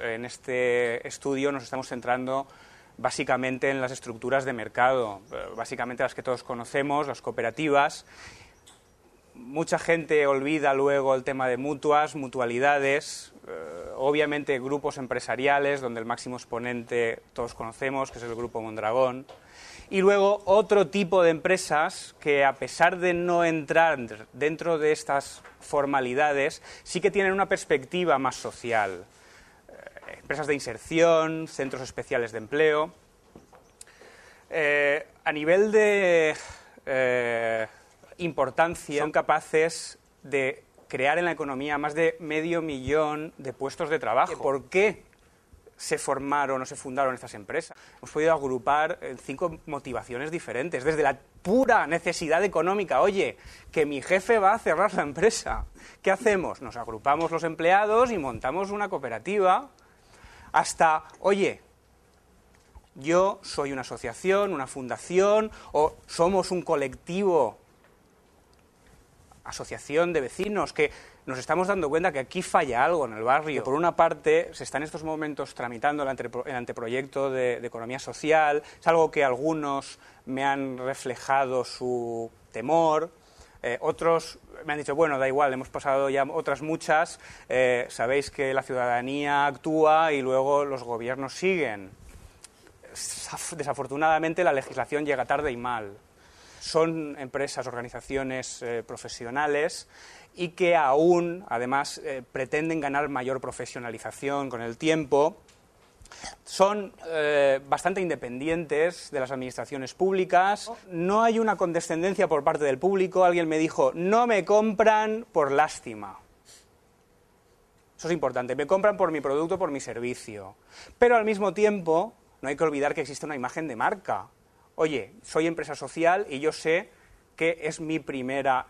en este estudio nos estamos centrando básicamente en las estructuras de mercado, eh, básicamente las que todos conocemos, las cooperativas. Mucha gente olvida luego el tema de mutuas, mutualidades, eh, obviamente grupos empresariales, donde el máximo exponente todos conocemos, que es el grupo Mondragón. Y luego otro tipo de empresas que, a pesar de no entrar dentro de estas formalidades, sí que tienen una perspectiva más social empresas de inserción, centros especiales de empleo. Eh, a nivel de eh, importancia, son capaces de crear en la economía más de medio millón de puestos de trabajo. ¿Por qué se formaron o se fundaron estas empresas? Hemos podido agrupar eh, cinco motivaciones diferentes, desde la pura necesidad económica. Oye, que mi jefe va a cerrar la empresa. ¿Qué hacemos? Nos agrupamos los empleados y montamos una cooperativa hasta, oye, yo soy una asociación, una fundación, o somos un colectivo, asociación de vecinos, que nos estamos dando cuenta que aquí falla algo en el barrio. por una parte, se está en estos momentos tramitando el, anteproyecto de, economía social, es algo que algunos me han reflejado su temor, eh, otros me han dicho, bueno, da igual, hemos pasado ya otras muchas, eh, sabéis que la ciudadanía actúa y luego los gobiernos siguen. Desafortunadamente la legislación llega tarde y mal. Son empresas, organizaciones eh, profesionales y que aún, además, pretenden ganar mayor profesionalización con el tiempo son eh, bastante independientes de las administraciones públicas, no hay una condescendencia por parte del público, alguien me dijo, no me compran por lástima. Eso es importante, me compran por mi producto, por mi servicio. Pero al mismo tiempo, no hay que olvidar que existe una imagen de marca. Oye, soy empresa social y yo sé que es mi primera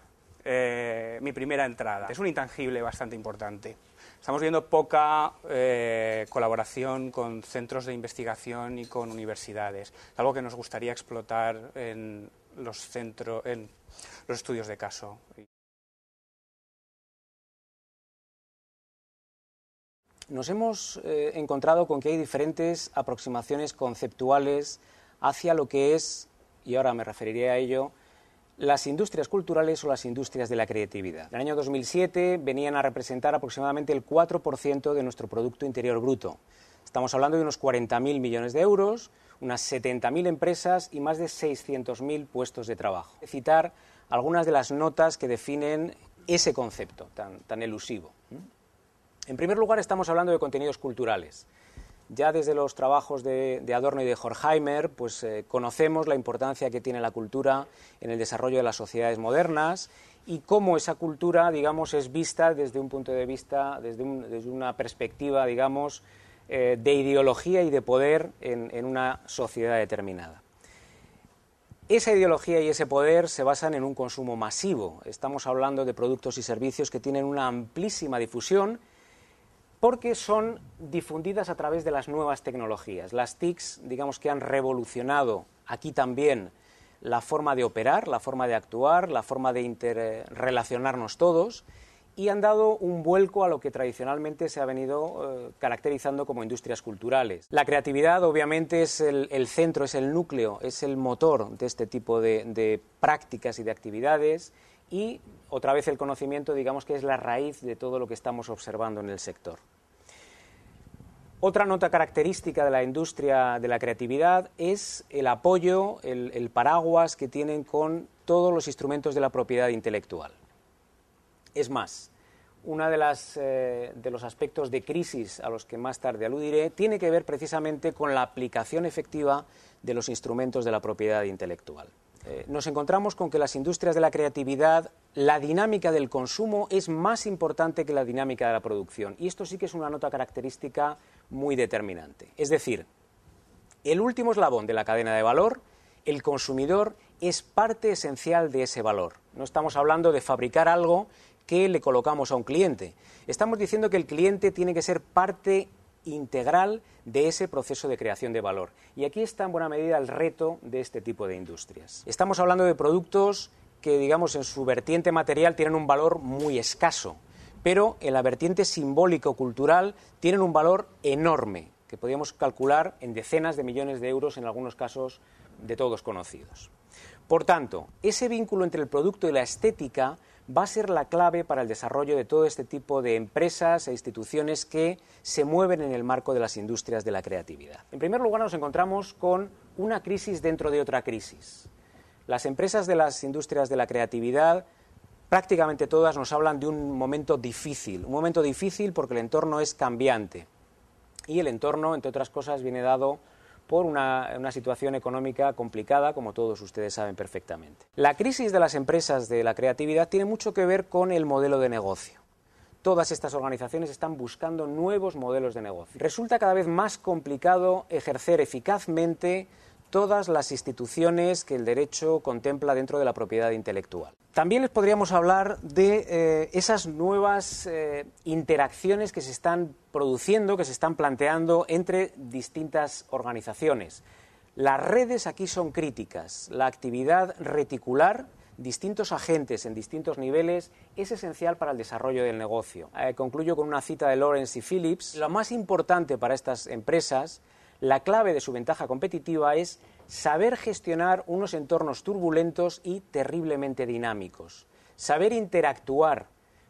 eh, mi primera entrada. Es un intangible bastante importante. Estamos viendo poca eh, colaboración con centros de investigación y con universidades, algo que nos gustaría explotar en los, en los estudios de caso. Nos hemos eh, encontrado con que hay diferentes aproximaciones conceptuales hacia lo que es, y ahora me referiría a ello, las industrias culturales o las industrias de la creatividad. En el año 2007 venían a representar aproximadamente el 4% de nuestro Producto Interior Bruto. Estamos hablando de unos 40.000 millones de euros, unas 70.000 empresas y más de 600.000 puestos de trabajo. Citar algunas de las notas que definen ese concepto tan, tan elusivo. En primer lugar, estamos hablando de contenidos culturales. Ya desde los trabajos de, Adorno y de Horkheimer, pues eh, conocemos la importancia que tiene la cultura en el desarrollo de las sociedades modernas y cómo esa cultura, digamos, es vista desde un punto de vista, desde, una perspectiva, digamos, eh, de ideología y de poder en una sociedad determinada. Esa ideología y ese poder se basan en un consumo masivo. Estamos hablando de productos y servicios que tienen una amplísima difusión porque son difundidas a través de las nuevas tecnologías. Las TICs, digamos que han revolucionado aquí también la forma de operar, la forma de actuar, la forma de interrelacionarnos todos y han dado un vuelco a lo que tradicionalmente se ha venido eh, caracterizando como industrias culturales. La creatividad obviamente es el, centro, es el núcleo, es el motor de este tipo de, de, prácticas y de actividades y otra vez el conocimiento digamos que es la raíz de todo lo que estamos observando en el sector. Otra nota característica de la industria de la creatividad es el apoyo, el, paraguas que tienen con todos los instrumentos de la propiedad intelectual. Es más, uno de, eh, de los aspectos de crisis a los que más tarde aludiré tiene que ver precisamente con la aplicación efectiva de los instrumentos de la propiedad intelectual. Eh, nos encontramos con que las industrias de la creatividad, la dinámica del consumo es más importante que la dinámica de la producción. Y esto sí que es una nota característica muy determinante. Es decir, el último eslabón de la cadena de valor, el consumidor, es parte esencial de ese valor. No estamos hablando de fabricar algo que le colocamos a un cliente. Estamos diciendo que el cliente tiene que ser parte integral de ese proceso de creación de valor. Y aquí está en buena medida el reto de este tipo de industrias. Estamos hablando de productos que, digamos, en su vertiente material tienen un valor muy escaso, pero en la vertiente simbólico-cultural tienen un valor enorme, que podríamos calcular en decenas de millones de euros, en algunos casos de todos conocidos. Por tanto, ese vínculo entre el producto y la estética va a ser la clave para el desarrollo de todo este tipo de empresas e instituciones que se mueven en el marco de las industrias de la creatividad. En primer lugar, nos encontramos con una crisis dentro de otra crisis. Las empresas de las industrias de la creatividad prácticamente todas nos hablan de un momento difícil, un momento difícil porque el entorno es cambiante y el entorno, entre otras cosas, viene dado por una, situación económica complicada, como todos ustedes saben perfectamente. La crisis de las empresas de la creatividad tiene mucho que ver con el modelo de negocio. Todas estas organizaciones están buscando nuevos modelos de negocio. Resulta cada vez más complicado ejercer eficazmente todas las instituciones que el derecho contempla dentro de la propiedad intelectual. También les podríamos hablar de eh, esas nuevas eh, interacciones que se están produciendo, que se están planteando entre distintas organizaciones. Las redes aquí son críticas. La actividad reticular, distintos agentes en distintos niveles, es esencial para el desarrollo del negocio. Eh, concluyo con una cita de Lawrence y Phillips. Lo más importante para estas empresas la clave de su ventaja competitiva es saber gestionar unos entornos turbulentos y terriblemente dinámicos, saber interactuar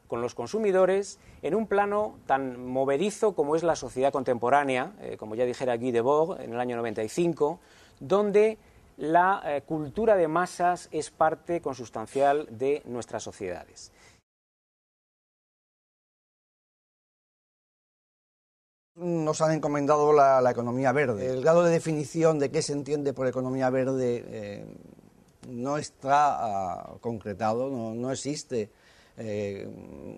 con los consumidores en un plano tan movedizo como es la sociedad contemporánea, eh, como ya dijera Guy Debord en el año 95, donde la eh, cultura de masas es parte consustancial de nuestras sociedades. nos han encomendado la, economía verde. El grado de definición de qué se entiende por economía verde eh, no está ah, concretado, no, existe eh,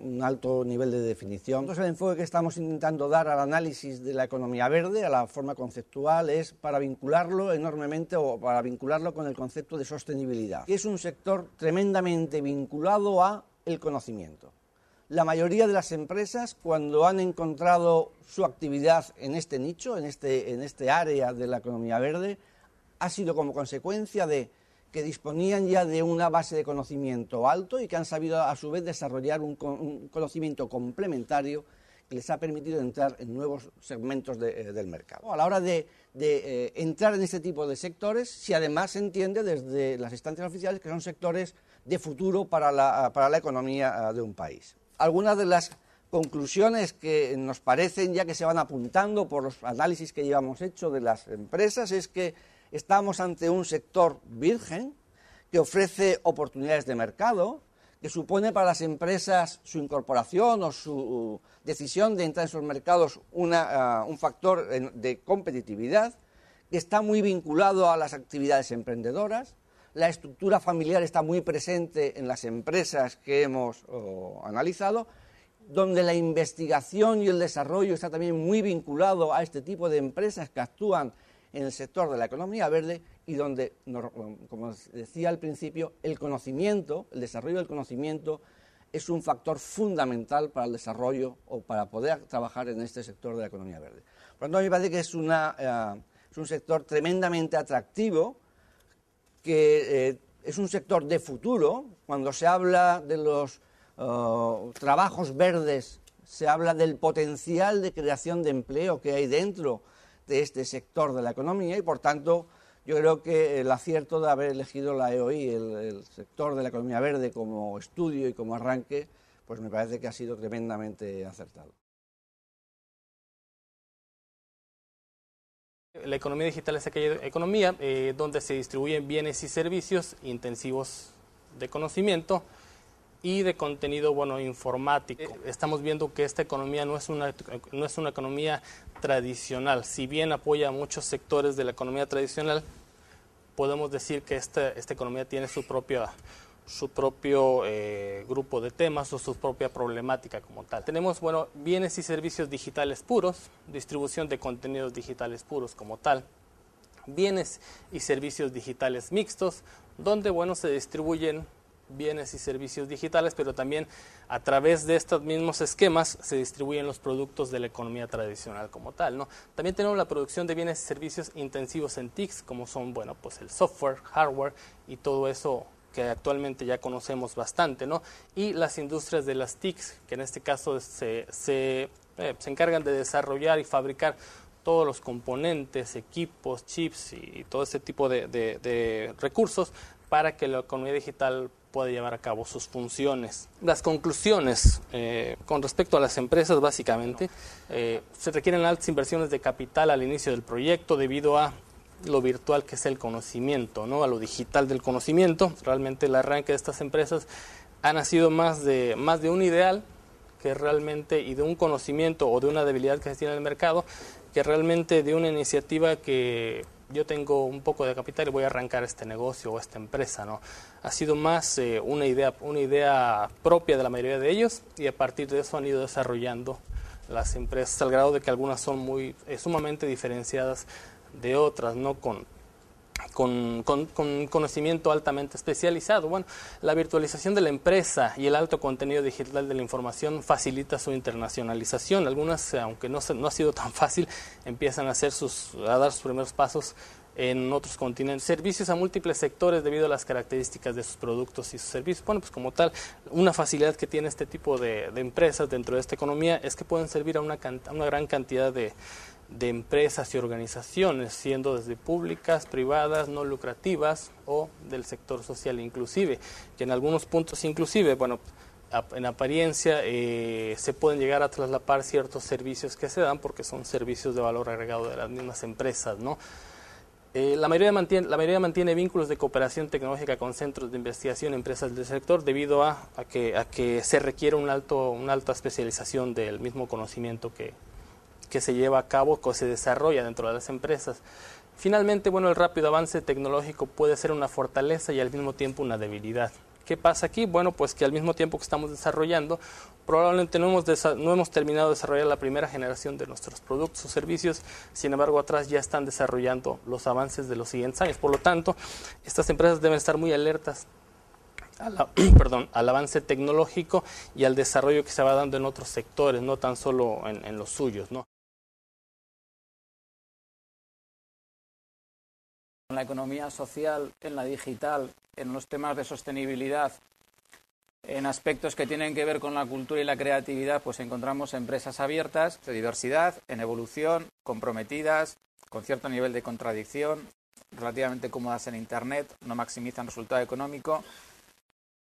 un alto nivel de definición. Entonces el enfoque que estamos intentando dar al análisis de la economía verde, a la forma conceptual, es para vincularlo enormemente o para vincularlo con el concepto de sostenibilidad. Es un sector tremendamente vinculado a el conocimiento la mayoría de las empresas, cuando han encontrado su actividad en este nicho, en este, en este área de la economía verde, ha sido como consecuencia de que disponían ya de una base de conocimiento alto y que han sabido a su vez desarrollar un, conocimiento complementario que les ha permitido entrar en nuevos segmentos eh, del mercado. A la hora de, eh, entrar en este tipo de sectores, si además se entiende desde las instancias oficiales que son sectores de futuro para la economía ah, de un país algunas de las conclusiones que nos parecen ya que se van apuntando por los análisis que llevamos hecho de las empresas es que estamos ante un sector virgen que ofrece oportunidades de mercado, que supone para las empresas su incorporación o su decisión de entrar en esos mercados ah, un factor de competitividad, que está muy vinculado a las actividades emprendedoras, la estructura familiar está muy presente en las empresas que hemos analizado, donde la investigación y el desarrollo está también muy vinculado a este tipo de empresas que actúan en el sector de la economía verde y donde, como decía al principio, el conocimiento, el desarrollo del conocimiento es un factor fundamental para el desarrollo o para poder trabajar en este sector de la economía verde. Por lo tanto, me parece que eh, es un sector tremendamente atractivo que eh, es un sector de futuro. Cuando se habla de los eh, trabajos verdes, se habla del potencial de creación de empleo que hay dentro de este sector de la economía y, por tanto, yo creo que el acierto de haber elegido la EOI, el sector de la economía verde, como estudio y como arranque, pues me parece que ha sido tremendamente acertado. La economía digital es aquella economía eh, donde se distribuyen bienes y servicios intensivos de conocimiento y de contenido bueno informático. Eh, Estamos viendo que esta economía no es una no es una economía tradicional, si bien apoya a muchos sectores de la economía tradicional, podemos decir que esta economía tiene su propia su propio eh, grupo de temas o su propia problemática como tal. Tenemos, bueno, bienes y servicios digitales puros, distribución de contenidos digitales puros como tal, bienes y servicios digitales mixtos, donde, bueno, se distribuyen bienes y servicios digitales, pero también a través de estos mismos esquemas se distribuyen los productos de la economía tradicional como tal. ¿no? También tenemos la producción de bienes y servicios intensivos en TICs, como son bueno, pues el software, hardware y todo eso que actualmente ya conocemos bastante, ¿no? Y las industrias de las TICs, que en este caso eh, se, encargan de desarrollar y fabricar todos los componentes, equipos, chips y, todo ese tipo de, recursos para que la economía digital pueda llevar a cabo sus funciones. Las conclusiones eh, con respecto a las empresas, básicamente, eh, se requieren altas inversiones de capital al inicio del proyecto debido a lo virtual que es el conocimiento, ¿no? a lo digital del conocimiento. Realmente el arranque de estas empresas ha nacido más de, más de un ideal que realmente y de un conocimiento o de una debilidad que se tiene en el mercado que realmente de una iniciativa que yo tengo un poco de capital y voy a arrancar este negocio o esta empresa, ¿no? Ha sido más eh, una, idea, una idea propia de la mayoría de ellos y a partir de eso han ido desarrollando las empresas al grado de que algunas son muy eh, sumamente diferenciadas de otras, ¿no? Con, con, con, conocimiento altamente especializado. Bueno, la virtualización de la empresa y el alto contenido digital de la información facilita su internacionalización. Algunas, aunque no, no ha sido tan fácil, empiezan a, hacer a dar sus primeros pasos en otros continentes. Servicios a múltiples sectores debido a las características de sus productos y sus servicios. Bueno, pues como tal, una facilidad que tiene este tipo de, empresas dentro de esta economía es que pueden servir a una gran cantidad de, de empresas y organizaciones, siendo desde públicas, privadas, no lucrativas o del sector social inclusive. que en algunos puntos inclusive, bueno, en apariencia eh, se pueden llegar a traslapar ciertos servicios que se dan porque son servicios de valor agregado de las mismas empresas, ¿no? Eh, la, mayoría mantiene, la mantiene vínculos de cooperación tecnológica con centros de investigación, empresas del sector, debido a, que, a que se requiere un alto, una alta especialización del mismo conocimiento que, que se lleva a cabo, o se desarrolla dentro de las empresas. Finalmente, bueno, el rápido avance tecnológico puede ser una fortaleza y al mismo tiempo una debilidad. ¿Qué pasa aquí? Bueno, pues que al mismo tiempo que estamos desarrollando, probablemente no hemos, terminado de desarrollar la primera generación de nuestros productos o servicios, sin embargo atrás ya están desarrollando los avances de los siguientes años. Por lo tanto, estas empresas deben estar muy alertas al avance tecnológico y al desarrollo que se va dando en otros sectores, no tan solo en, en los suyos. ¿no? en la economía social, en la digital, en los temas de sostenibilidad, en aspectos que tienen que ver con la cultura y la creatividad, pues encontramos empresas abiertas, de diversidad, en evolución, comprometidas, con cierto nivel de contradicción, relativamente cómodas en Internet, no maximizan resultado económico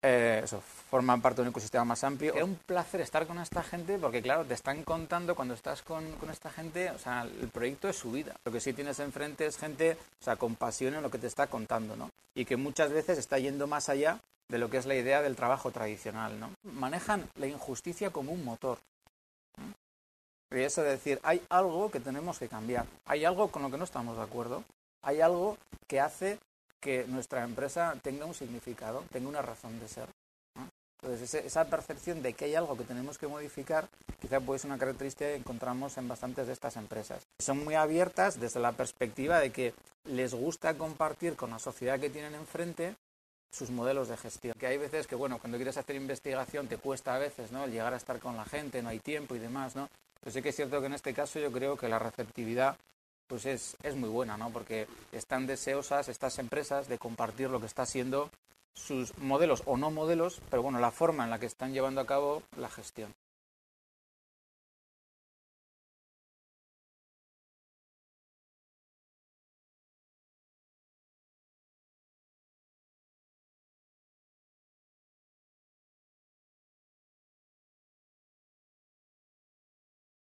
eh, eso, forman parte de un ecosistema más amplio. Es un placer estar con esta gente porque, claro, te están contando cuando estás con, esta gente, o sea, el proyecto es su vida. Lo que sí tienes enfrente es gente, o sea, con pasión en lo que te está contando, ¿no? Y que muchas veces está yendo más allá de lo que es la idea del trabajo tradicional, ¿no? Manejan la injusticia como un motor. Y eso decir, hay algo que tenemos que cambiar, hay algo con lo que no estamos de acuerdo, hay algo que hace que nuestra empresa tenga un significado, tenga una razón de ser. Entonces, esa percepción de que hay algo que tenemos que modificar, quizá puede ser una característica que encontramos en bastantes de estas empresas. Son muy abiertas desde la perspectiva de que les gusta compartir con la sociedad que tienen enfrente sus modelos de gestión. Que hay veces que, bueno, cuando quieres hacer investigación te cuesta a veces, ¿no? llegar a estar con la gente, no hay tiempo y demás, ¿no? Pero sí que es cierto que en este caso yo creo que la receptividad pues es, es muy buena, ¿no? Porque están deseosas estas empresas de compartir lo que está haciendo sus modelos o no modelos, pero bueno, la forma en la que están llevando a cabo la gestión.